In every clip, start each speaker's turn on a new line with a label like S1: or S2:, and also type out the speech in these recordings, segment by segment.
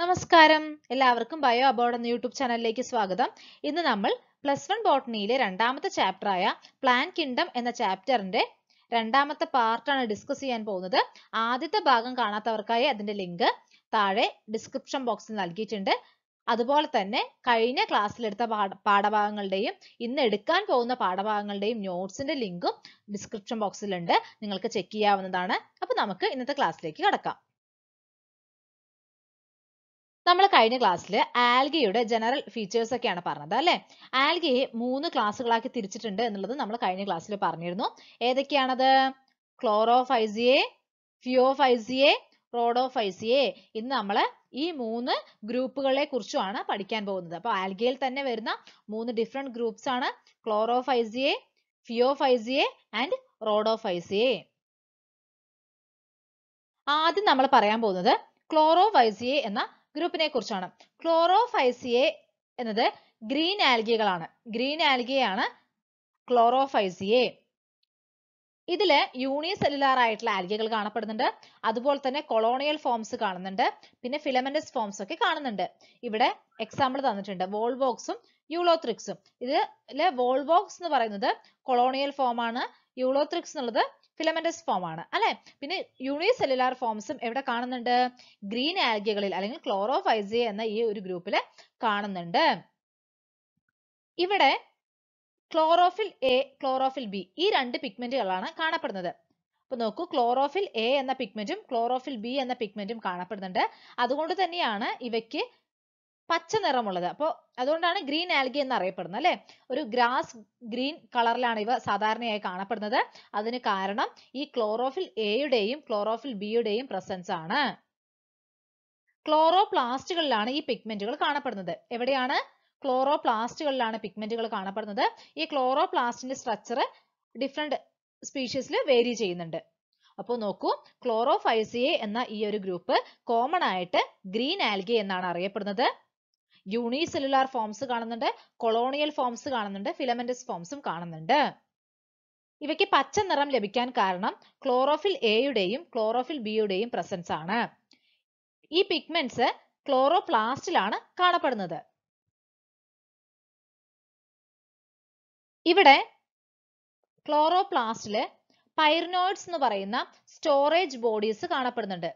S1: നമസ്കാരം എല്ലാവർക്കും bio aboard എന്ന യൂട്യൂബ് ചാനലിലേക്ക് സ്വാഗതം ഇന്ന് നമ്മൾ പ്ലസ് വൺ ബോട്ടണിയിലെ രണ്ടാമത്തെ ചാപ്റ്റർ ആയ പ്ലാൻ കിങ്ഡം എന്ന ചാപ്റ്ററിന്റെ രണ്ടാമത്തെ പാർട്ടാണ് ഡിസ്കസ് ചെയ്യാൻ പോകുന്നത് ആദ്യത്തെ ഭാഗം കാണാത്തവർക്കായി അതിന്റെ ലിങ്ക് താഴെ ഡിസ്ക്രിപ്ഷൻ ബോക്സിൽ നൽകിയിട്ടുണ്ട് അതുപോലെ തന്നെ കഴിഞ്ഞ ക്ലാസ്സിലെടുത്ത പാഠഭാഗങ്ങളുടെയും ഇന്ന് എടുക്കാൻ പോകുന്ന പാഠഭാഗങ്ങളുടെയും നോട്ട്സിന്റെ ലിങ്കും ഡിസ്ക്രിപ്ഷൻ ബോക്സിലുണ്ട് നിങ്ങൾക്ക് ചെക്ക് ചെയ്യാവുന്നതാണ് അപ്പോൾ നമുക്ക് ഇന്നത്തെ ക്ലാസ്സിലേക്ക് കടക്കാം നമ്മൾ കഴിഞ്ഞ ക്ലാസ്സിൽ ആൽഗയുടെ ജനറൽ ഫീച്ചേഴ്സ് ഒക്കെയാണ് പറഞ്ഞത് അല്ലെ ആൽഗയെ മൂന്ന് ക്ലാസ്സുകളാക്കി തിരിച്ചിട്ടുണ്ട് എന്നുള്ളത് നമ്മൾ കഴിഞ്ഞ ക്ലാസ്സിൽ പറഞ്ഞിരുന്നു ഏതൊക്കെയാണത് ക്ലോറോഫൈസിയെ ഫിയോഫൈസിയെ റോഡോഫൈസിയെ ഇന്ന് നമ്മൾ ഈ മൂന്ന് ഗ്രൂപ്പുകളെ കുറിച്ചുമാണ് പഠിക്കാൻ പോകുന്നത് അപ്പോൾ ആൽഗയിൽ തന്നെ വരുന്ന മൂന്ന് ഡിഫറെന്റ് ഗ്രൂപ്പ്സ് ആണ് ക്ലോറോഫൈസിയെ ഫിയോഫൈസിയെ ആൻഡ് റോഡോഫൈസിയെ ആദ്യം നമ്മൾ പറയാൻ പോകുന്നത് ക്ലോറോഫൈസിയെ എന്ന ഗ്രൂപ്പിനെ കുറിച്ചാണ് ക്ലോറോഫൈസിയെ എന്നത് ഗ്രീൻ ആൽഗികളാണ് ഗ്രീൻ ആൽഗിയാണ് ക്ലോറോഫൈസിയെ ഇതില് യൂണിസെല്ലുലാർ ആയിട്ടുള്ള ആൽഗികൾ കാണപ്പെടുന്നുണ്ട് അതുപോലെ തന്നെ കൊളോണിയൽ ഫോംസ് കാണുന്നുണ്ട് പിന്നെ ഫിലമെന്റസ് ഫോംസ് ഒക്കെ കാണുന്നുണ്ട് ഇവിടെ എക്സാമ്പിൾ തന്നിട്ടുണ്ട് വോൾവോക്സും യൂളോത്രിക്സും ഇതില് വോൾവോക്സ് എന്ന് പറയുന്നത് കൊളോണിയൽ ഫോം ആണ് യൂളോത്രിക്സ് എന്നുള്ളത് ഫിലമെന്റസ് ഫോം ആണ് അല്ലെ പിന്നെ യൂണിസെല്ലുലാർ ഫോംസും എവിടെ കാണുന്നുണ്ട് ഗ്രീൻ ആൽഗകളിൽ അല്ലെങ്കിൽ ക്ലോറോഫൈസി എന്ന ഈ ഒരു ഗ്രൂപ്പിൽ കാണുന്നുണ്ട് ഇവിടെ ക്ലോറോഫിൽ എ ക്ലോറോഫിൽ ബി ഈ രണ്ട് പിഗ്മെന്റുകളാണ് കാണപ്പെടുന്നത് അപ്പൊ നോക്കൂ ക്ലോറോഫിൽ എ എന്ന പിഗ്മെന്റും ക്ലോറോഫിൽ ബി എന്ന പിഗ്മെന്റും കാണപ്പെടുന്നുണ്ട് അതുകൊണ്ട് തന്നെയാണ് ഇവയ്ക്ക് പച്ച നിറമുള്ളത് അപ്പോൾ അതുകൊണ്ടാണ് ഗ്രീൻ ആൽഗി എന്ന് അറിയപ്പെടുന്നത് അല്ലെ ഒരു ഗ്രാസ് ഗ്രീൻ കളറിലാണ് ഇവ സാധാരണയായി കാണപ്പെടുന്നത് അതിന് കാരണം ഈ ക്ലോറോഫിൽ എയുടെയും ക്ലോറോഫിൽ ബിയുടെയും പ്രസൻസ് ആണ് ക്ലോറോപ്ലാസ്റ്റുകളിലാണ് ഈ പിഗ്മെന്റുകൾ കാണപ്പെടുന്നത് എവിടെയാണ് ക്ലോറോപ്ലാസ്റ്റുകളിലാണ് പിഗ്മെന്റുകൾ കാണപ്പെടുന്നത് ഈ ക്ലോറോപ്ലാസ്റ്റിന്റെ സ്ട്രക്ചർ ഡിഫറെന്റ് സ്പീഷീസിൽ വേരി ചെയ്യുന്നുണ്ട് അപ്പോൾ നോക്കൂ ക്ലോറോഫൈസിയെ എന്ന ഈ ഒരു ഗ്രൂപ്പ് കോമൺ ആയിട്ട് ഗ്രീൻ ആൽഗി എന്നാണ് അറിയപ്പെടുന്നത് യൂണി സെല്ലുലാർ ഫോംസ് കാണുന്നുണ്ട് കൊളോണിയൽ ഫോംസ് കാണുന്നുണ്ട് ഫിലമെന്റസ് ഫോംസും കാണുന്നുണ്ട് ഇവയ്ക്ക് പച്ച നിറം ലഭിക്കാൻ കാരണം ക്ലോറോഫിൽ എയുടെയും ക്ലോറോഫിൽ ബിയുടെയും പ്രസൻസ് ആണ് ഈ പിഗ്മെന്റ്സ് ക്ലോറോപ്ലാസ്റ്റിലാണ് കാണപ്പെടുന്നത് ഇവിടെ ക്ലോറോപ്ലാസ്റ്റില് പൈറിനോയിഡ്സ് എന്ന് പറയുന്ന സ്റ്റോറേജ് ബോഡീസ് കാണപ്പെടുന്നുണ്ട്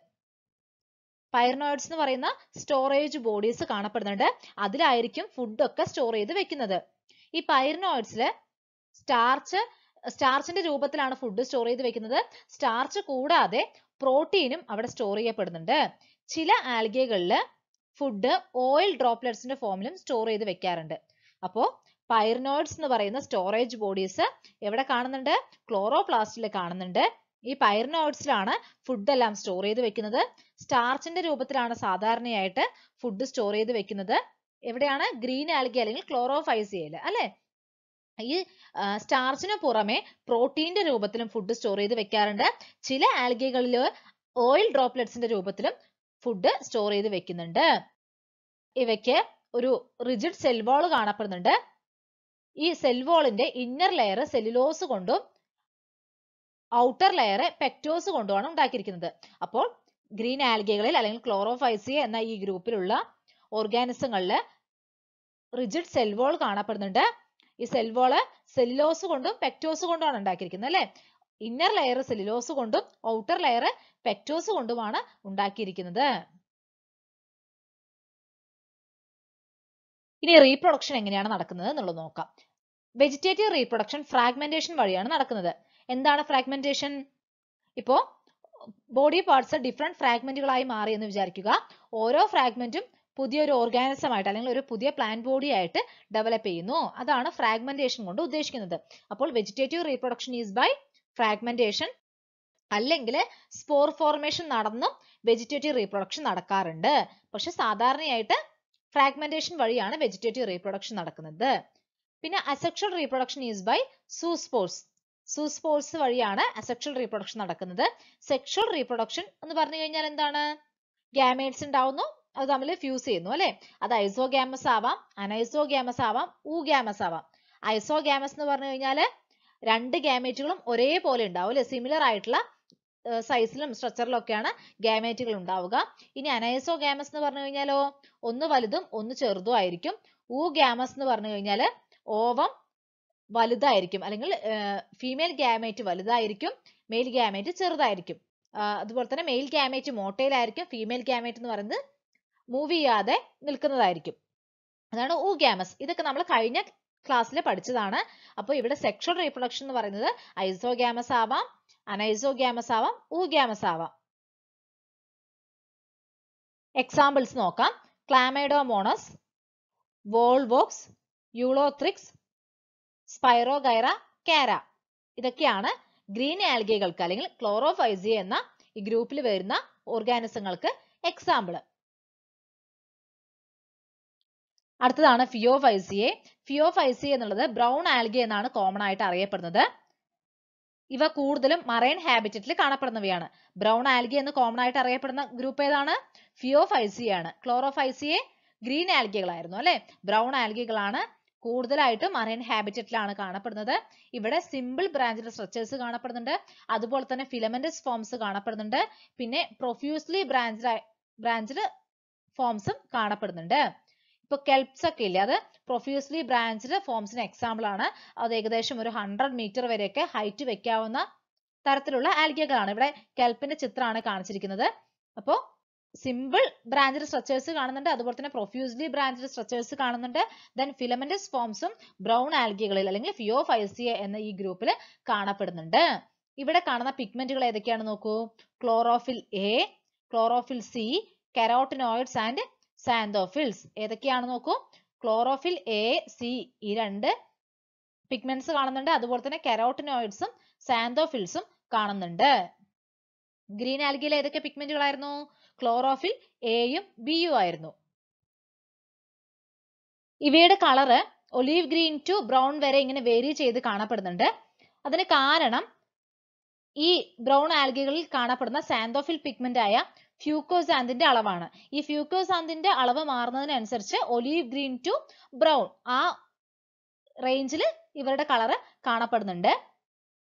S1: പൈറനോയിഡ്സ് എന്ന് പറയുന്ന സ്റ്റോറേജ് ബോഡീസ് കാണപ്പെടുന്നുണ്ട് അതിലായിരിക്കും ഫുഡൊക്കെ സ്റ്റോർ ചെയ്ത് വെക്കുന്നത് ഈ പൈറനോയിഡ്സിൽ സ്റ്റാർച്ച് സ്റ്റാർച്ചിന്റെ രൂപത്തിലാണ് ഫുഡ് സ്റ്റോർ ചെയ്ത് വെക്കുന്നത് സ്റ്റാർച്ച് കൂടാതെ പ്രോട്ടീനും അവിടെ സ്റ്റോർ ചെയ്യപ്പെടുന്നുണ്ട് ചില ആൽഗകളിൽ ഫുഡ് ഓയിൽ ഡ്രോപ്ലെറ്റ്സിന്റെ ഫോമിലും സ്റ്റോർ ചെയ്ത് വെക്കാറുണ്ട് അപ്പോൾ പൈറനോയിഡ്സ് എന്ന് പറയുന്ന സ്റ്റോറേജ് ബോഡീസ് എവിടെ കാണുന്നുണ്ട് ക്ലോറോപ്ലാസ്റ്റിൽ കാണുന്നുണ്ട് ഈ പയറിന് ഓട്സിലാണ് ഫുഡ് എല്ലാം സ്റ്റോർ ചെയ്ത് വെക്കുന്നത് സ്റ്റാർച്ചിന്റെ രൂപത്തിലാണ് സാധാരണയായിട്ട് ഫുഡ് സ്റ്റോർ ചെയ്ത് വെക്കുന്നത് എവിടെയാണ് ഗ്രീൻ ആൽഗി അല്ലെങ്കിൽ ക്ലോറോഫൈസിയയിൽ അല്ലെ ഈ സ്റ്റാർച്ചിന് പുറമെ പ്രോട്ടീന്റെ രൂപത്തിലും ഫുഡ് സ്റ്റോർ ചെയ്ത് വെക്കാറുണ്ട് ചില ആൽഗികളിൽ ഓയിൽ ഡ്രോപ്ലെറ്റ്സിന്റെ രൂപത്തിലും ഫുഡ് സ്റ്റോർ ചെയ്ത് വെക്കുന്നുണ്ട് ഇവയ്ക്ക് ഒരു റിജിഡ് സെൽവോൾ കാണപ്പെടുന്നുണ്ട് ഈ സെൽവോളിന്റെ ഇന്നർ ലെയർ സെല്ലുലോസ് കൊണ്ടും ഔട്ടർ ലെയർ പെക്ടോസ് കൊണ്ടുമാണ് ഉണ്ടാക്കിയിരിക്കുന്നത് അപ്പോൾ ഗ്രീൻ ആൽഗകളിൽ അല്ലെങ്കിൽ ക്ലോറോഫൈസിയ എന്ന ഈ ഗ്രൂപ്പിലുള്ള ഓർഗാനിസങ്ങളിൽ റിജിഡ് സെൽ കാണപ്പെടുന്നുണ്ട് ഈ സെൽ സെല്ലോസ് കൊണ്ടും പെക്ടോസ് കൊണ്ടുമാണ് ഉണ്ടാക്കിയിരിക്കുന്നത് അല്ലെ ഇന്നർ ലെയർ സെല്ലോസ് കൊണ്ടും ഔട്ടർ ലെയർ പെക്ടോസ് കൊണ്ടുമാണ് ഉണ്ടാക്കിയിരിക്കുന്നത് ഇനി റീപ്രൊഡക്ഷൻ എങ്ങനെയാണ് നടക്കുന്നത് എന്നുള്ളത് നോക്കാം വെജിറ്റേറ്റീവ് റീപ്രൊഡക്ഷൻ ഫ്രാഗ്മെന്റേഷൻ വഴിയാണ് നടക്കുന്നത് എന്താണ് ഫ്രാഗ്മെന്റേഷൻ ഇപ്പോ ബോഡി പാർട്സ് ഡിഫറെന്റ് ഫ്രാഗ്മെന്റുകളായി മാറി എന്ന് വിചാരിക്കുക ഓരോ ഫ്രാഗ്മെന്റും പുതിയൊരു ഓർഗാനിസം ആയിട്ട് അല്ലെങ്കിൽ ഒരു പുതിയ പ്ലാന്റ് ബോഡി ആയിട്ട് ഡെവലപ്പ് ചെയ്യുന്നു അതാണ് ഫ്രാഗ്മെന്റേഷൻ കൊണ്ട് ഉദ്ദേശിക്കുന്നത് അപ്പോൾ vegetative reproduction is by fragmentation അല്ലെങ്കിൽ സ്പോർ ഫോർമേഷൻ നടന്നും വെജിറ്റേറ്റീവ് റീപ്രൊഡക്ഷൻ നടക്കാറുണ്ട് പക്ഷെ സാധാരണയായിട്ട് ഫ്രാഗ്മെന്റേഷൻ വഴിയാണ് വെജിറ്റേറ്റീവ് റീപ്രൊഡക്ഷൻ നടക്കുന്നത് പിന്നെ asexual reproduction is by zoospores zoospores വഴിയാണ് സെക്ഷൽ റീപ്രൊഡക്ഷൻ നടക്കുന്നത് സെക്ഷൽ റീപ്രൊഡക്ഷൻ എന്ന് പറഞ്ഞു കഴിഞ്ഞാൽ എന്താണ് ഗ്യാമേറ്റ്സ് ഉണ്ടാവുന്നു അത് തമ്മിൽ ഫ്യൂസ് ചെയ്യുന്നു അല്ലെ അത് ഗ്യാമസ് ആവാം ഗ്യാമസ് ആവാം ഗ്യാമസ് ആവാം ഗ്യാമസ് എന്ന് പറഞ്ഞു കഴിഞ്ഞാൽ രണ്ട് ഗ്യാമേറ്റുകളും ഒരേപോലെ ഉണ്ടാവും അല്ലെ സിമിലർ ആയിട്ടുള്ള സൈസിലും സ്ട്രക്ചറിലും ഒക്കെയാണ് ഗ്യാമേറ്റുകൾ ഉണ്ടാവുക ഇനി ഗ്യാമസ് എന്ന് പറഞ്ഞു കഴിഞ്ഞാലോ ഒന്ന് വലുതും ഒന്ന് ചെറുതും ആയിരിക്കും ഗ്യാമസ് എന്ന് പറഞ്ഞു കഴിഞ്ഞാൽ ഓവം വലുതായിരിക്കും അല്ലെങ്കിൽ ഫീമെയിൽ ഗ്യാമേറ്റ് വലുതായിരിക്കും മെയിൽ ഗ്യാമേറ്റ് ചെറുതായിരിക്കും അതുപോലെ തന്നെ മെയിൽ ഗ്യാമേറ്റ് മോട്ടയിലായിരിക്കും ഫീമെയിൽ ഗ്യാമേറ്റ് എന്ന് പറയുന്നത് മൂവ് ചെയ്യാതെ നിൽക്കുന്നതായിരിക്കും അതാണ് ഊ ഗ്യാമസ് ഇതൊക്കെ നമ്മൾ കഴിഞ്ഞ ക്ലാസ്സിൽ പഠിച്ചതാണ് അപ്പോൾ ഇവിടെ സെക്ഷൽ റീപ്രൊഡക്ഷൻ എന്ന് പറയുന്നത് ഐസോ ഗ്യാമസ് ആവാം അനൈസോ ഗ്യാമസ് ആവാം ഊ ഗ്യാമസ് ആവാം എക്സാമ്പിൾസ് നോക്കാം ക്ലാമൈഡോമോണസ് വോൾവോക്സ് യൂളോത്രിക്സ് സ്പൈറോഗൈറ കാര ഇതൊക്കെയാണ് ഗ്രീൻ ആൽഗകൾക്ക് അല്ലെങ്കിൽ ക്ലോറോഫൈസി എന്ന ഈ ഗ്രൂപ്പിൽ വരുന്ന ഓർഗാനിസങ്ങൾക്ക് എക്സാമ്പിൾ അടുത്തതാണ് ഫിയോഫൈസിയെ ഫിയോഫൈസി എന്നുള്ളത് ബ്രൗൺ ആൽഗി എന്നാണ് കോമൺ ആയിട്ട് അറിയപ്പെടുന്നത് ഇവ കൂടുതലും മറൈൻ ഹാബിറ്ററ്റിൽ കാണപ്പെടുന്നവയാണ് ബ്രൗൺ ആൽഗി എന്ന് കോമൺ ആയിട്ട് അറിയപ്പെടുന്ന ഗ്രൂപ്പ് ഏതാണ് ഫിയോഫൈസിയാണ് ക്ലോറോഫൈസിയെ ഗ്രീൻ ആൽഗികളായിരുന്നു അല്ലെ ബ്രൗൺ ആൽഗികളാണ് കൂടുതലായിട്ടും മറൈൻ ഹാബിറ്ററ്റിലാണ് കാണപ്പെടുന്നത് ഇവിടെ സിമ്പിൾ ബ്രാഞ്ചിലെ സ്ട്രക്ചേഴ്സ് കാണപ്പെടുന്നുണ്ട് അതുപോലെ തന്നെ ഫിലമെന്റസ് ഫോംസ് കാണപ്പെടുന്നുണ്ട് പിന്നെ പ്രൊഫ്യൂസ്ലി ബ്രാഞ്ചിൽ ബ്രാഞ്ചിൽ ഫോംസും കാണപ്പെടുന്നുണ്ട് ഇപ്പൊ കെൽപ്സ് ഒക്കെ ഇല്ലേ അത് പ്രൊഫ്യൂസ്ലി ബ്രാഞ്ചിൽ ഫോംസിന് എക്സാമ്പിൾ ആണ് അത് ഏകദേശം ഒരു ഹൺഡ്രഡ് മീറ്റർ വരെയൊക്കെ ഹൈറ്റ് വെക്കാവുന്ന തരത്തിലുള്ള ആൽഗകളാണ് ഇവിടെ കെൽപ്പിന്റെ ചിത്രമാണ് കാണിച്ചിരിക്കുന്നത് അപ്പോൾ സിമ്പിൾ ബ്രാഞ്ച് സ്ട്രക്ചേഴ്സ് കാണുന്നുണ്ട് അതുപോലെ തന്നെ പ്രൊഫ്യൂസ്ലി ബ്രാഞ്ച് സ്ട്രക്ചേഴ്സ് കാണുന്നുണ്ട് ദെൻ ഫിലമെന്റസ് ഫോംസും ബ്രൗൺ ആൽഗികളിൽ അല്ലെങ്കിൽ ഫിയോഫൈസിയ എന്ന ഈ ഗ്രൂപ്പിൽ കാണപ്പെടുന്നുണ്ട് ഇവിടെ കാണുന്ന പിഗ്മെന്റുകൾ ഏതൊക്കെയാണ് നോക്കൂ chlorophyll A chlorophyll C carotenoids and xanthophylls ഏതൊക്കെയാണ് നോക്കൂ ക്ലോറോഫിൽ എ സി ഈ രണ്ട് പിഗ്മെന്റ്സ് കാണുന്നുണ്ട് അതുപോലെ തന്നെ കരോട്ടിനോയിഡ്സും സാന്തോഫിൽസും കാണുന്നുണ്ട് ഗ്രീൻ ആൽഗിയിൽ ഏതൊക്കെ പിഗ്മെന്റുകളായിരുന്നു ക്ലോറോഫിൽ എയും ബിയും ആയിരുന്നു ഇവയുടെ colour olive green to brown വരെ ഇങ്ങനെ വേരി ചെയ്ത് കാണപ്പെടുന്നുണ്ട് അതിന് കാരണം ഈ ബ്രൗൺ ആൽഗകളിൽ കാണപ്പെടുന്ന സാന്തോഫിൽ പിഗ്മെന്റ് ആയ ഫ്യൂക്കോസാന്തിന്റെ അളവാണ് ഈ ഫ്യൂക്കോസാന്തിന്റെ അളവ് മാറുന്നതിനനുസരിച്ച് ഒലീവ് ഗ്രീൻ ടു ബ്രൗൺ ആ റേഞ്ചിൽ ഇവരുടെ കളറ് കാണപ്പെടുന്നുണ്ട്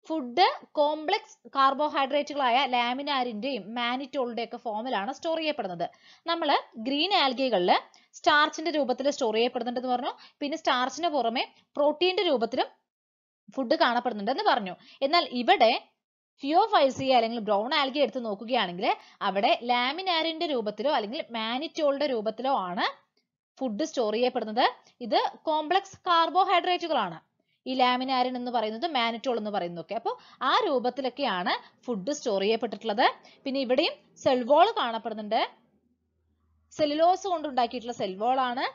S1: ഫുഡ് കോംപ്ലക്സ് കാർബോഹൈഡ്രേറ്റുകളായ ലാമിനാരിന്റെയും മാനിറ്റോളിന്റെയും ഒക്കെ ഫോമിലാണ് സ്റ്റോർ ചെയ്യപ്പെടുന്നത് നമ്മൾ ഗ്രീൻ ആൽഗികളിൽ സ്റ്റാർച്ചിന്റെ രൂപത്തിൽ സ്റ്റോർ ചെയ്യപ്പെടുന്നുണ്ടെന്ന് പറഞ്ഞു പിന്നെ സ്റ്റാർച്ചിന് പുറമെ പ്രോട്ടീന്റെ രൂപത്തിലും ഫുഡ് കാണപ്പെടുന്നുണ്ടെന്ന് പറഞ്ഞു എന്നാൽ ഇവിടെ ഫിയോഫൈസിയെ അല്ലെങ്കിൽ ബ്രൗൺ ആൽഗി എടുത്ത് നോക്കുകയാണെങ്കിൽ അവിടെ ലാമിനാരിന്റെ രൂപത്തിലോ അല്ലെങ്കിൽ മാനിറ്റോളിന്റെ രൂപത്തിലോ ആണ് ഫുഡ് സ്റ്റോർ ചെയ്യപ്പെടുന്നത് ഇത് കോംപ്ലക്സ് കാർബോഹൈഡ്രേറ്റുകളാണ് ഈ ലാമിനാരൻ എന്ന് പറയുന്നത് മാനിറ്റോൾ എന്ന് പറയുന്നതൊക്കെ അപ്പോൾ ആ രൂപത്തിലൊക്കെയാണ് ഫുഡ് സ്റ്റോർ ചെയ്യപ്പെട്ടിട്ടുള്ളത് പിന്നെ ഇവിടെയും സെൽവോൾ കാണപ്പെടുന്നുണ്ട് സെല്ലുലോസ് കൊണ്ട് ഉണ്ടാക്കിയിട്ടുള്ള സെൽവോൾ ആണ്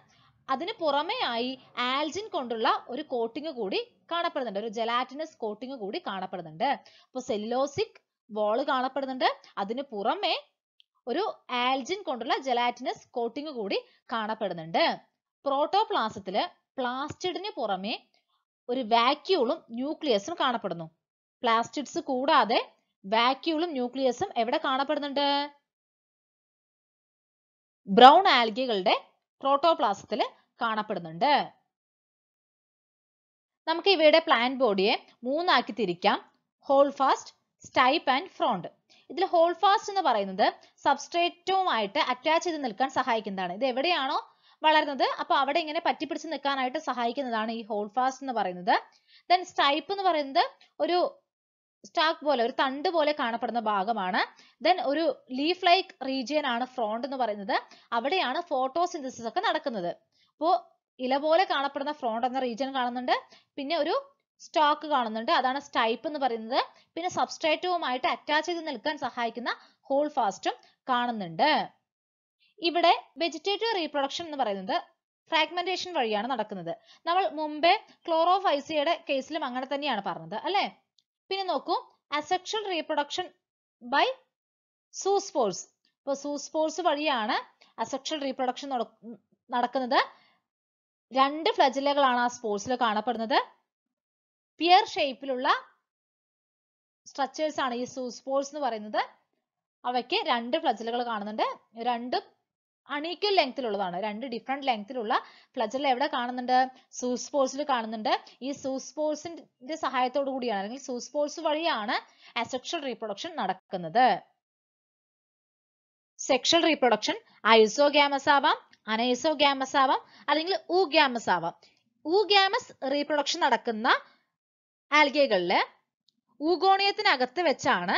S1: അതിന് പുറമെയായി ആൽജിൻ കൊണ്ടുള്ള ഒരു കോട്ടിംഗ് കൂടി കാണപ്പെടുന്നുണ്ട് ഒരു ജലാറ്റിനസ് കോട്ടിംഗ് കൂടി കാണപ്പെടുന്നുണ്ട് അപ്പോൾ സെല്ലുലോസിക് വോള് കാണപ്പെടുന്നുണ്ട് അതിന് പുറമെ ഒരു ആൽജിൻ കൊണ്ടുള്ള ജലാറ്റിനസ് കോട്ടിംഗ് കൂടി കാണപ്പെടുന്നുണ്ട് പ്രോട്ടോപ്ലാസത്തില് പ്ലാസ്റ്റിഡിന് പുറമെ ഒരു വാക്യൂളും ന്യൂക്ലിയസും കാണപ്പെടുന്നു പ്ലാസ്റ്റിഡ്സ് കൂടാതെ വാക്യൂളും ന്യൂക്ലിയസും എവിടെ കാണപ്പെടുന്നുണ്ട് ബ്രൗൺ ആൽഗികളുടെ പ്രോട്ടോപ്ലാസത്തിൽ കാണപ്പെടുന്നുണ്ട് നമുക്ക് ഇവയുടെ പ്ലാന്റ് ബോഡിയെ മൂന്നാക്കി തിരിക്കാം holdfast stipe and frond ഇതിൽ ഹോൾ ഫാസ്റ്റ് എന്ന് പറയുന്നത് സബ്സ്ട്രേറ്റുമായിട്ട് അറ്റാച്ച് ചെയ്ത് നിൽക്കാൻ സഹായിക്കുന്നതാണ് ഇത് എവിടെയാണോ വളർന്നത് അപ്പൊ അവിടെ ഇങ്ങനെ പറ്റിപ്പിടിച്ച് നിൽക്കാനായിട്ട് സഹായിക്കുന്നതാണ് ഈ ഹോൾഡ് ഫാസ്റ്റ് എന്ന് പറയുന്നത് ദെൻ സ്റ്റൈപ്പ് എന്ന് പറയുന്നത് ഒരു സ്റ്റാക്ക് പോലെ ഒരു തണ്ട് പോലെ കാണപ്പെടുന്ന ഭാഗമാണ് ദെൻ ഒരു ലീഫ് ലൈക്ക് റീജിയൻ ആണ് ഫ്രോണ്ട് എന്ന് പറയുന്നത് അവിടെയാണ് ഫോട്ടോസിന്തസിസ് ഒക്കെ നടക്കുന്നത് അപ്പോൾ ഇല പോലെ കാണപ്പെടുന്ന ഫ്രോണ്ട് എന്ന റീജിയൻ കാണുന്നുണ്ട് പിന്നെ ഒരു സ്റ്റോക്ക് കാണുന്നുണ്ട് അതാണ് സ്റ്റൈപ്പ് എന്ന് പറയുന്നത് പിന്നെ സബ്സ്ട്രേറ്റവുമായിട്ട് അറ്റാച്ച് ചെയ്ത് നിൽക്കാൻ സഹായിക്കുന്ന ഹോൾ ഫാസ്റ്റും കാണുന്നുണ്ട് ഇവിടെ വെജിറ്റേറ്റീവ് റീപ്രൊഡക്ഷൻ എന്ന് പറയുന്നത് ഫ്രാഗ്മെന്റേഷൻ വഴിയാണ് നടക്കുന്നത് നമ്മൾ മുമ്പേ ക്ലോറോഫൈസിയയുടെ കേസിലും അങ്ങനെ തന്നെയാണ് പറഞ്ഞത് അല്ലേ പിന്നെ നോക്കൂ അസെക്ഷൽ റീപ്രൊഡക്ഷൻ ബൈ സൂസ്പോർസ് ഇപ്പോൾ സൂസ്പോർസ് വഴിയാണ് അസെക്ഷൽ റീപ്രൊഡക്ഷൻ നടക്കുന്നത് രണ്ട് ഫ്ലജിലകളാണ് ആ സ്പോർട്സിൽ കാണപ്പെടുന്നത് പിയർ ഷേപ്പിലുള്ള സ്ട്രക്ചേഴ്സ് ആണ് ഈ സൂസ്പോർസ് എന്ന് പറയുന്നത് അവയ്ക്ക് രണ്ട് ഫ്ലജിലകൾ കാണുന്നുണ്ട് രണ്ടും അണീക്വൽ ലെങ്തിലുള്ളതാണ് രണ്ട് ഡിഫറെന്റ് ലെങ്തിലുള്ള ഫ്ലജൽ എവിടെ കാണുന്നുണ്ട് സൂസ്പോർസിൽ കാണുന്നുണ്ട് ഈ സൂസ്പോർസിന്റെ സഹായത്തോടു കൂടിയാണ് അല്ലെങ്കിൽ സൂസ്പോൾസ് വഴിയാണ് അസെക്ഷൽ റീപ്രൊഡക്ഷൻ നടക്കുന്നത് സെക്ഷൽ റീപ്രൊഡക്ഷൻ ഐസോഗ്യാമസ് ആവാം അനൈസോഗ്യാമസ് ആവാം അല്ലെങ്കിൽ ഊഗ്യാമസ് ആവാം ഗ്യാമസ് റീപ്രൊഡക്ഷൻ നടക്കുന്ന ആൽഗകളില് ഊഗോണിയത്തിനകത്ത് വെച്ചാണ്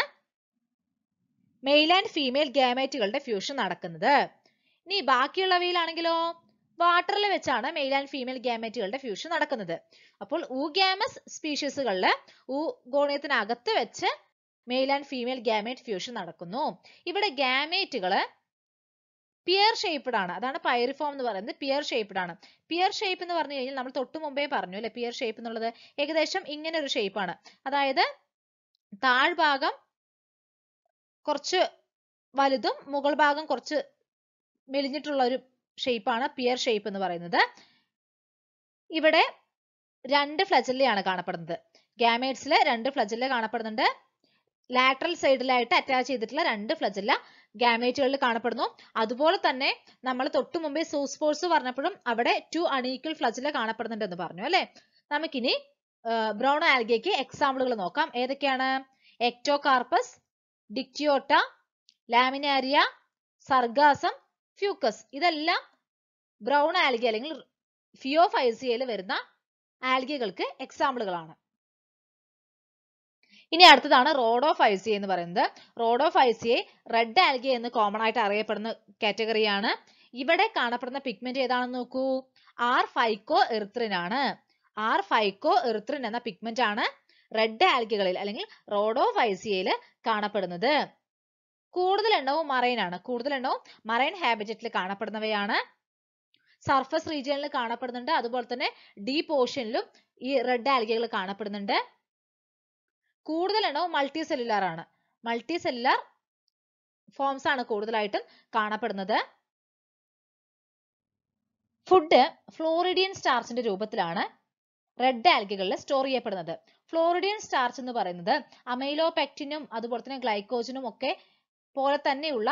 S1: മെയിൽ ആൻഡ് ഫീമെയിൽ ഗ്യാമേറ്റുകളുടെ ഫ്യൂഷൻ നടക്കുന്നത് ഇനി ബാക്കിയുള്ളവയിലാണെങ്കിലോ വാട്ടറിൽ വെച്ചാണ് മെയിൽ ആൻഡ് ഫീമെയിൽ ഗ്യാമറ്റുകളുടെ ഫ്യൂഷൻ നടക്കുന്നത് അപ്പോൾ ഊഗ്യാമസ് സ്പീഷീസുകളിൽ ഊ ഗോണിയത്തിനകത്ത് വെച്ച് male and female gamete fusion നടക്കുന്നു ഇവിടെ ഗ്യാമേറ്റുകള് പിയർ ഷേപ്പ്ഡ് ആണ് അതാണ് പൈറിഫോം എന്ന് പറയുന്നത് പിയർ ഷേപ്പ്ഡ് ആണ് പിയർ ഷേപ്പ് എന്ന് പറഞ്ഞു കഴിഞ്ഞാൽ നമ്മൾ തൊട്ട് മുമ്പേ പറഞ്ഞു അല്ലെ പിയർ ഷേപ്പ് എന്നുള്ളത് ഏകദേശം ഇങ്ങനെ ഒരു ഷേപ്പാണ് അതായത് താഴ്ഭാഗം കുറച്ച് വലുതും മുകൾ ഭാഗം കുറച്ച് മെലിഞ്ഞിട്ടുള്ള ഒരു ഷേപ്പാണ് പിയർ ഷേപ്പ് എന്ന് പറയുന്നത് ഇവിടെ രണ്ട് ഫ്ലജല്ലയാണ് കാണപ്പെടുന്നത് ഗാമേറ്റ്സിൽ രണ്ട് ഫ്ലജല്ല കാണപ്പെടുന്നുണ്ട് ലാറ്ററൽ സൈഡിലായിട്ട് അറ്റാച്ച് ചെയ്തിട്ടുള്ള രണ്ട് ഫ്ലജല്ല ഗാമേറ്റുകളിൽ കാണപ്പെടുന്നു അതുപോലെ തന്നെ നമ്മൾ തൊട്ടു മുമ്പേ സൂസ്പോർട്സ് പറഞ്ഞപ്പോഴും അവിടെ ടു അണീക്വൽ ഫ്ലജല്ല എന്ന് പറഞ്ഞു അല്ലെ നമുക്കിനി ബ്രൗൺ ആൽഗയ്ക്ക് എക്സാമ്പിളുകൾ നോക്കാം ഏതൊക്കെയാണ് ectocarpus dictyota laminaria sargassum fucus ഇതെല്ലാം ബ്രൗൺ ആൽഗി അല്ലെങ്കിൽ ഫിയോഫൈസിയയിൽ വരുന്ന ആൽഗികൾക്ക് എക്സാമ്പിളുകളാണ് ഇനി അടുത്തതാണ് റോഡോഫൈസിയ എന്ന് പറയുന്നത് റോഡോഫൈസിയെ റെഡ് ആൽഗി എന്ന് കോമൺ ആയിട്ട് അറിയപ്പെടുന്ന കാറ്റഗറിയാണ് ഇവിടെ കാണപ്പെടുന്ന പിഗ്മെന്റ് ഏതാണെന്ന് നോക്കൂ ആർ ഫൈക്കോ എർത്രിൻ ആണ് ആർ ഫൈക്കോ എർത്രിൻ എന്ന പിഗ്മെന്റ് ആണ് റെഡ് ആൽഗികളിൽ അല്ലെങ്കിൽ റോഡോഫൈസിയയിൽ കാണപ്പെടുന്നത് കൂടുതൽ എണ്ണവും മറൈൻ ആണ് കൂടുതൽ എണ്ണവും മറൈൻ ഹാബിറ്ററ്റിൽ കാണപ്പെടുന്നവയാണ് സർഫസ് റീജിയനിൽ കാണപ്പെടുന്നുണ്ട് അതുപോലെ തന്നെ ഡീപ് ഓഷ്യനിലും ഈ റെഡ് ആൽഗകൾ കാണപ്പെടുന്നുണ്ട് കൂടുതൽ എണ്ണവും മൾട്ടി സെല്ലുലാർ ആണ് മൾട്ടി സെല്ലുലാർ ഫോംസ് ആണ് കൂടുതലായിട്ടും കാണപ്പെടുന്നത് ഫുഡ് ഫ്ലോറിഡിയൻ സ്റ്റാർച്ചിന്റെ രൂപത്തിലാണ് റെഡ് ആൽഗകളിൽ സ്റ്റോർ ചെയ്യപ്പെടുന്നത് ഫ്ലോറിഡിയൻ സ്റ്റാർച്ച് എന്ന് പറയുന്നത് അമൈലോപെക്റ്റിനും അതുപോലെ തന്നെ ഗ്ലൈക്കോജനും ഒക്കെ പോലെ തന്നെയുള്ള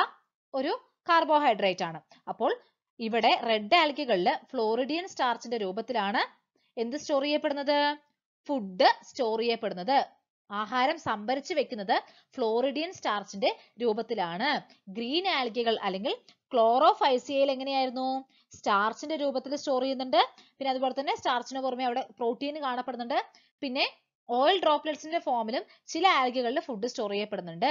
S1: ഒരു കാർബോഹൈഡ്രേറ്റ് ആണ് അപ്പോൾ ഇവിടെ റെഡ് ആൽഗകളിൽ ഫ്ലോറിഡിയൻ സ്റ്റാർച്ചിന്റെ രൂപത്തിലാണ് എന്ത് സ്റ്റോർ ചെയ്യപ്പെടുന്നത് ഫുഡ് സ്റ്റോർ ചെയ്യപ്പെടുന്നത് ആഹാരം സംഭരിച്ചു വെക്കുന്നത് ഫ്ലോറിഡിയൻ സ്റ്റാർച്ചിന്റെ രൂപത്തിലാണ് ഗ്രീൻ ആൽഗകൾ അല്ലെങ്കിൽ ക്ലോറോഫൈസിയയിൽ എങ്ങനെയായിരുന്നു സ്റ്റാർച്ചിന്റെ രൂപത്തിൽ സ്റ്റോർ ചെയ്യുന്നുണ്ട് പിന്നെ അതുപോലെ തന്നെ സ്റ്റാർച്ചിന് പുറമെ അവിടെ പ്രോട്ടീൻ കാണപ്പെടുന്നുണ്ട് പിന്നെ ഓയിൽ ഡ്രോപ്ലെറ്റ്സിന്റെ ഫോമിലും ചില ആൽക്കുകളിൽ ഫുഡ് സ്റ്റോർ ചെയ്യപ്പെടുന്നുണ്ട്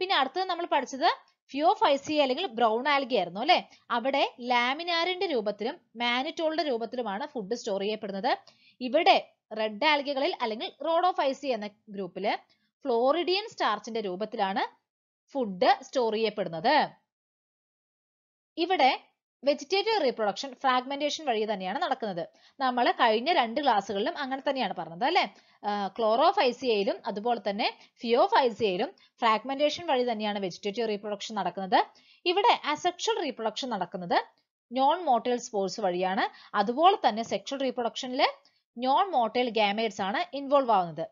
S1: പിന്നെ അടുത്തത് നമ്മൾ പഠിച്ചത് ഫിയോഫൈസി അല്ലെങ്കിൽ ബ്രൗൺ ആൽഗി ആയിരുന്നു അല്ലെ അവിടെ ലാമിനാറിന്റെ രൂപത്തിലും മാനിറ്റോളിന്റെ രൂപത്തിലുമാണ് ഫുഡ് സ്റ്റോർ ചെയ്യപ്പെടുന്നത് ഇവിടെ റെഡ് ആൽഗികളിൽ അല്ലെങ്കിൽ റോഡോഫൈസി എന്ന ഗ്രൂപ്പില് ഫ്ലോറിഡിയൻ സ്റ്റാർച്ചിന്റെ രൂപത്തിലാണ് ഫുഡ് സ്റ്റോർ ചെയ്യപ്പെടുന്നത് ഇവിടെ വെജിറ്റേറ്റീവ് റീപ്രൊഡക്ഷൻ ഫ്രാഗ്മെന്റേഷൻ വഴി തന്നെയാണ് നടക്കുന്നത് നമ്മൾ കഴിഞ്ഞ രണ്ട് ക്ലാസ്സുകളിലും അങ്ങനെ തന്നെയാണ് പറഞ്ഞത് അല്ലെ ക്ലോറോഫൈസിയയിലും അതുപോലെ തന്നെ ഫിയോഫൈസിയയിലും ഫ്രാഗ്മെന്റേഷൻ വഴി തന്നെയാണ് വെജിറ്റേറ്റീവ് റീപ്രൊഡക്ഷൻ നടക്കുന്നത് ഇവിടെ അസെക്ഷൽ റീപ്രൊഡക്ഷൻ നടക്കുന്നത് നോൺ മോട്ടൈൽ സ്പോർട്സ് വഴിയാണ് അതുപോലെ തന്നെ സെക്ഷൽ റീപ്രൊഡക്ഷനിൽ നോൺ മോട്ടൈൽ ഗാമേറ്റ്സ് ആണ് ഇൻവോൾവ് ആവുന്നത്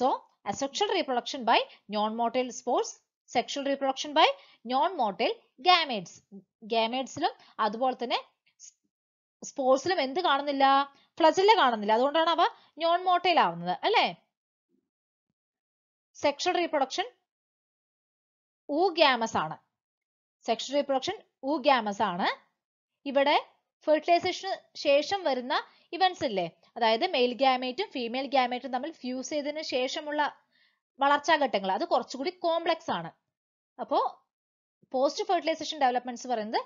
S1: so asexual reproduction by non motile spores sexual reproduction by non motile gametes ഗാമേറ്റ്സിലും അതുപോലെ തന്നെ സ്പോർട്സിലും എന്ത് കാണുന്നില്ല ഫ്ലജല്ല കാണുന്നില്ല അതുകൊണ്ടാണ് അവ നോൺ മോട്ടൈൽ ആവുന്നത് അല്ലേ സെക്ഷൽ റീപ്രൊഡക്ഷൻ ഊഗ്യാമസ് ആണ് സെക്ഷൽ റീപ്രൊഡക്ഷൻ ഊഗ്യാമസ് ആണ് ഇവിടെ ഫെർട്ടിലൈസേഷന് ശേഷം വരുന്ന ഇവന്റ്സ് ഇല്ലേ അതായത് മെയിൽ ഗ്യാമേറ്റും ഫീമെയിൽ ഗ്യാമേറ്റും തമ്മിൽ ഫ്യൂസ് ചെയ്തതിന് ശേഷമുള്ള വളർച്ചാ ഘട്ടങ്ങൾ അത് കുറച്ചുകൂടി കോംപ്ലക്സ് ആണ് അപ്പോ പോസ്റ്റ് ഫെർട്ടിലൈസേഷൻ ഡെവലപ്മെന്റ്സ് പറയുന്നത്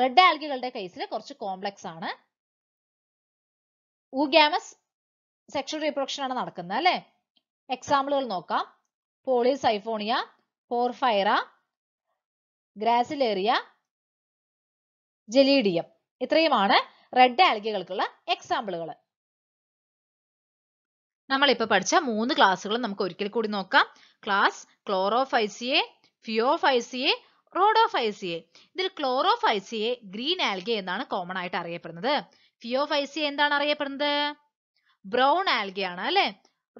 S1: റെഡ് ആൽഗികളുടെ കേസിൽ കുറച്ച് കോംപ്ലക്സ് ആണ് ഊഗാമസ് സെക്ഷൽ റീപ്രൊഡക്ഷൻ ആണ് നടക്കുന്നത് അല്ലെ എക്സാമ്പിളുകൾ നോക്കാം പോളിസൈഫോണിയ പോർഫൈറ ഗ്രാസിലേറിയ ജലീഡിയം ഇത്രയുമാണ് റെഡ് ആൽഗികൾക്കുള്ള എക്സാമ്പിളുകൾ നമ്മളിപ്പോൾ പഠിച്ച മൂന്ന് ക്ലാസ്സുകളും നമുക്ക് ഒരിക്കൽ കൂടി നോക്കാം ക്ലാസ് ക്ലോറോഫൈസിയെ ഫിയോഫൈസിയെ റോഡോഫൈസിയെ ഇതിൽ ക്ലോറോഫൈസിയെ ഗ്രീൻ ആൽഗെ എന്നാണ് കോമൺ ആയിട്ട് അറിയപ്പെടുന്നത് ഫിയോഫൈസിയെ എന്താണ് അറിയപ്പെടുന്നത് ബ്രൗൺ ആൽഗെ ആണ് അല്ലെ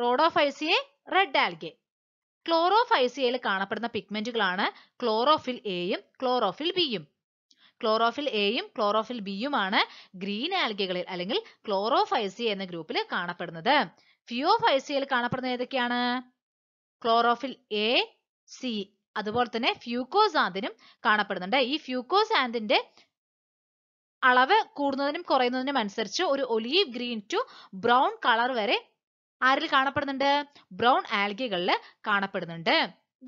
S1: റോഡോഫൈസിയെ റെഡ് ആൽഗെ ക്ലോറോഫൈസിയയിൽ കാണപ്പെടുന്ന പിഗ്മെന്റുകളാണ് ക്ലോറോഫിൽ എയും ക്ലോറോഫിൽ ബിയും ക്ലോറോഫിൽ എയും ക്ലോറോഫിൽ ബിയുമാണ് ഗ്രീൻ ആൽഗകളിൽ അല്ലെങ്കിൽ ക്ലോറോഫൈസി എന്ന ഗ്രൂപ്പിൽ കാണപ്പെടുന്നത് ഫ്യൂഫൈസിയയിൽ കാണപ്പെടുന്ന ഏതൊക്കെയാണ് ക്ലോറോഫിൽ എ സി അതുപോലെ തന്നെ ഫ്യൂക്കോസ് ആന്തിനും കാണപ്പെടുന്നുണ്ട് ഈ ഫ്യൂക്കോസ് ആന്തിന്റെ അളവ് കൂടുന്നതിനും കുറയുന്നതിനും അനുസരിച്ച് ഒരു olive green to brown colour വരെ ആരിൽ കാണപ്പെടുന്നുണ്ട് ബ്രൗൺ ആൽഗികളിൽ കാണപ്പെടുന്നുണ്ട്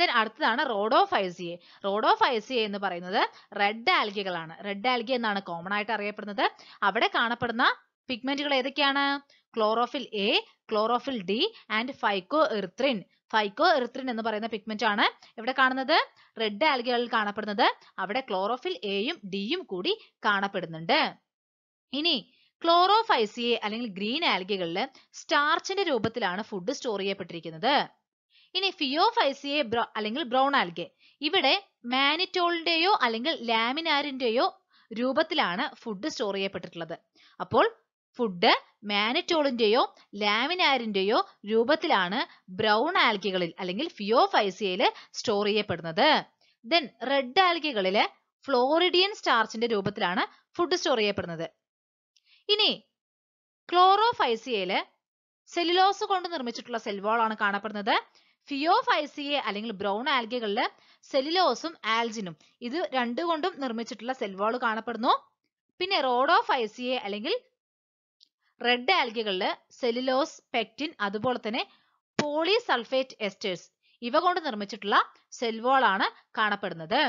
S1: ദെൻ അടുത്തതാണ് റോഡോഫൈസിയെ റോഡോഫൈസിയെ എന്ന് പറയുന്നത് റെഡ് ആൽഗികളാണ് റെഡ് ആൽഗി എന്നാണ് കോമൺ ആയിട്ട് അറിയപ്പെടുന്നത് അവിടെ കാണപ്പെടുന്ന പിഗ്മെന്റുകൾ ഏതൊക്കെയാണ് chlorophyll A chlorophyll D and phycoerythrin phycoerythrin എന്ന് പറയുന്ന പിഗ്മെന്റ് ആണ് എവിടെ കാണുന്നത് റെഡ് ആൽഗകളിൽ കാണപ്പെടുന്നത് അവിടെ ക്ലോറോഫിൽ എയും ഡിയും കൂടി കാണപ്പെടുന്നുണ്ട് ഇനി ക്ലോറോഫൈസിയെ അല്ലെങ്കിൽ ഗ്രീൻ ആൽഗകളിൽ സ്റ്റാർച്ചിന്റെ രൂപത്തിലാണ് ഫുഡ് സ്റ്റോർ ചെയ്യപ്പെട്ടിരിക്കുന്നത് ഇനി ഫിയോഫൈസിയെ അല്ലെങ്കിൽ ബ്രൗൺ ആൽഗെ ഇവിടെ മാനിറ്റോളിന്റെയോ അല്ലെങ്കിൽ ലാമിനാരിന്റെയോ രൂപത്തിലാണ് ഫുഡ് സ്റ്റോർ ചെയ്യപ്പെട്ടിട്ടുള്ളത് അപ്പോൾ ഫുഡ് മാനറ്റോളിന്റെയോ ലാമിനാരിന്റെയോ രൂപത്തിലാണ് ബ്രൗൺ ആൽഗികളിൽ അല്ലെങ്കിൽ ഫിയോഫൈസിയയിൽ സ്റ്റോർ ചെയ്യപ്പെടുന്നത് ദെൻ റെഡ് ആൽഗികളിൽ ഫ്ലോറിഡിയൻ സ്റ്റാർച്ചിന്റെ രൂപത്തിലാണ് ഫുഡ് സ്റ്റോർ ചെയ്യപ്പെടുന്നത് ഇനി ക്ലോറോഫൈസിയയില് സെല്ലുലോസ് കൊണ്ട് നിർമ്മിച്ചിട്ടുള്ള സെൽ വാൾ ആണ് കാണപ്പെടുന്നത് ഫിയോഫൈസിയ അല്ലെങ്കിൽ ബ്രൗൺ ആൽഗകളിൽ സെല്ലുലോസും ആൽജിനും ഇത് രണ്ടുകൊണ്ടും നിർമ്മിച്ചിട്ടുള്ള സെൽ വാൾ കാണപ്പെടുന്നു പിന്നെ റോഡോഫൈസിയെ അല്ലെങ്കിൽ റെഡ് ആൽഗകളിൽ സെല്ലുലോസ് പെക്റ്റിൻ അതുപോലെ തന്നെ പോളിസൾഫേറ്റ് എസ്റ്റേഴ്സ് ഇവ കൊണ്ട് നിർമ്മിച്ചിട്ടുള്ള സെൽവോൾ ആണ് കാണപ്പെടുന്നത്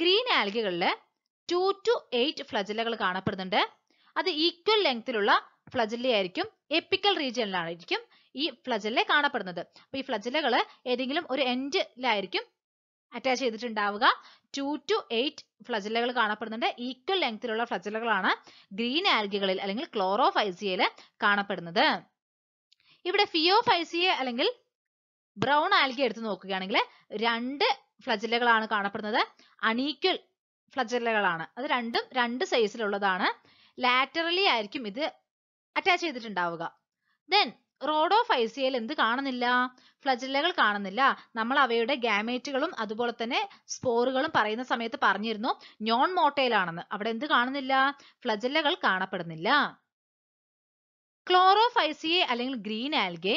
S1: ഗ്രീൻ ആൽഗകളിൽ ടു ടു എയ്റ്റ് ഫ്ലജല്ലകൾ കാണപ്പെടുന്നുണ്ട് അത് ഈക്വൽ ലെങ്തിലുള്ള ഫ്ലജല്ലയായിരിക്കും എപ്പിക്കൽ റീജിയനിലായിരിക്കും ഈ ഫ്ലജല്ല കാണപ്പെടുന്നത് അപ്പൊ ഈ ഫ്ലജല്ലകൾ ഏതെങ്കിലും ഒരു എൻഡിലായിരിക്കും അറ്റാച്ച് ചെയ്തിട്ടുണ്ടാവുക ടു ടു എയ്റ്റ് ഫ്ലജലകൾ കാണപ്പെടുന്നുണ്ട് ഈക്വൽ ലെങ്തിലുള്ള ഫ്ലജലകളാണ് ഗ്രീൻ ആൽഗികളിൽ അല്ലെങ്കിൽ ക്ലോറോഫൈസിയയിൽ കാണപ്പെടുന്നത് ഇവിടെ ഫിയോഫൈസിയ അല്ലെങ്കിൽ ബ്രൗൺ ആൽഗി എടുത്ത് നോക്കുകയാണെങ്കിൽ രണ്ട് ഫ്ലജലകളാണ് കാണപ്പെടുന്നത് അണീക്വൽ ഫ്ലജലകളാണ് അത് രണ്ടും രണ്ട് സൈസിലുള്ളതാണ് ലാറ്ററലി ആയിരിക്കും ഇത് അറ്റാച്ച് ചെയ്തിട്ടുണ്ടാവുക ദെൻ എൽ എന്ത് കാണുന്നില്ല ഫ്ലജലകൾ കാണുന്നില്ല നമ്മൾ അവയുടെ ഗാമേറ്റുകളും അതുപോലെ തന്നെ സ്പോറുകളും പറയുന്ന സമയത്ത് പറഞ്ഞിരുന്നു നോൺ ആണെന്ന് അവിടെ എന്ത് കാണുന്നില്ല ഫ്ലജലകൾ കാണപ്പെടുന്നില്ല ക്ലോറോഫൈസിയെ അല്ലെങ്കിൽ ഗ്രീൻ ആൽഗെ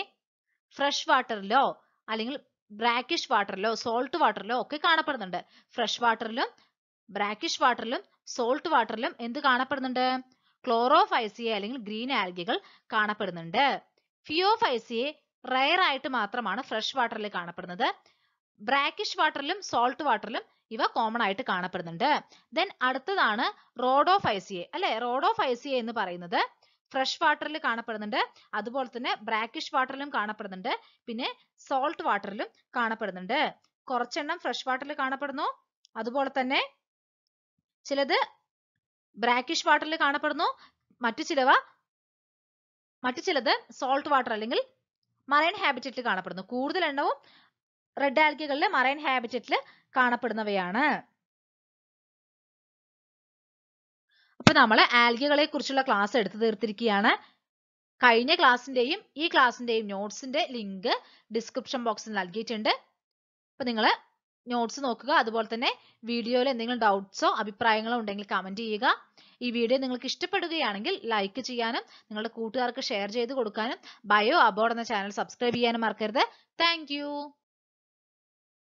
S1: ഫ്രഷ് വാട്ടറിലോ അല്ലെങ്കിൽ ബ്രാക്കിഷ് വാട്ടറിലോ സോൾട്ട് വാട്ടറിലോ ഒക്കെ കാണപ്പെടുന്നുണ്ട് ഫ്രഷ് വാട്ടറിലും ബ്രാക്കിഷ് വാട്ടറിലും സോൾട്ട് വാട്ടറിലും എന്ത് കാണപ്പെടുന്നുണ്ട് ഫൈസിയെ അല്ലെങ്കിൽ ഗ്രീൻ ആൽഗകൾ കാണപ്പെടുന്നുണ്ട് ഫിയോഫൈസിയെ റയർ ആയിട്ട് മാത്രമാണ് ഫ്രഷ് വാട്ടറിൽ കാണപ്പെടുന്നത് ബ്രാക്കിഷ് വാട്ടറിലും സോൾട്ട് വാട്ടറിലും ഇവ കോമൺ ആയിട്ട് കാണപ്പെടുന്നുണ്ട് ദെൻ അടുത്തതാണ് റോഡോഫൈസിയെ അല്ലെ റോഡോഫൈസിയെ എന്ന് പറയുന്നത് ഫ്രഷ് വാട്ടറിൽ കാണപ്പെടുന്നുണ്ട് അതുപോലെ തന്നെ ബ്രാക്കിഷ് വാട്ടറിലും കാണപ്പെടുന്നുണ്ട് പിന്നെ സോൾട്ട് വാട്ടറിലും കാണപ്പെടുന്നുണ്ട് കുറച്ചെണ്ണം ഫ്രഷ് വാട്ടറിൽ കാണപ്പെടുന്നു അതുപോലെ തന്നെ ചിലത് ബ്രാക്കിഷ് വാട്ടറിൽ കാണപ്പെടുന്നു മറ്റു ചിലവ മറ്റു ചിലത് സോൾട്ട് വാട്ടർ അല്ലെങ്കിൽ മറൈൻ ഹാബിറ്ററ്റിൽ കാണപ്പെടുന്നു കൂടുതൽ എണ്ണവും റെഡ് ആൽഗകളിലെ മറൈൻ ഹാബിറ്ററ്റിൽ കാണപ്പെടുന്നവയാണ് അപ്പൊ നമ്മൾ ആൽഗകളെ കുറിച്ചുള്ള ക്ലാസ് എടുത്തു തീർത്തിരിക്കുകയാണ് കഴിഞ്ഞ ക്ലാസ്സിന്റെയും ഈ ക്ലാസ്സിന്റെയും നോട്ട്സിന്റെ ലിങ്ക് ഡിസ്ക്രിപ്ഷൻ ബോക്സിൽ നൽകിയിട്ടുണ്ട് അപ്പൊ നിങ്ങൾ നോട്ട്സ് നോക്കുക അതുപോലെ തന്നെ വീഡിയോയിൽ എന്തെങ്കിലും ഡൗട്ട്സോ അഭിപ്രായങ്ങളോ ഉണ്ടെങ്കിൽ കമന്റ് ചെയ്യുക ഈ വീഡിയോ നിങ്ങൾക്ക് ഇഷ്ടപ്പെടുകയാണെങ്കിൽ ലൈക്ക് ചെയ്യാനും നിങ്ങളുടെ കൂട്ടുകാർക്ക് ഷെയർ ചെയ്ത് കൊടുക്കാനും ബയോ അബോർഡ് എന്ന ചാനൽ സബ്സ്ക്രൈബ് ചെയ്യാനും മറക്കരുത് താങ്ക്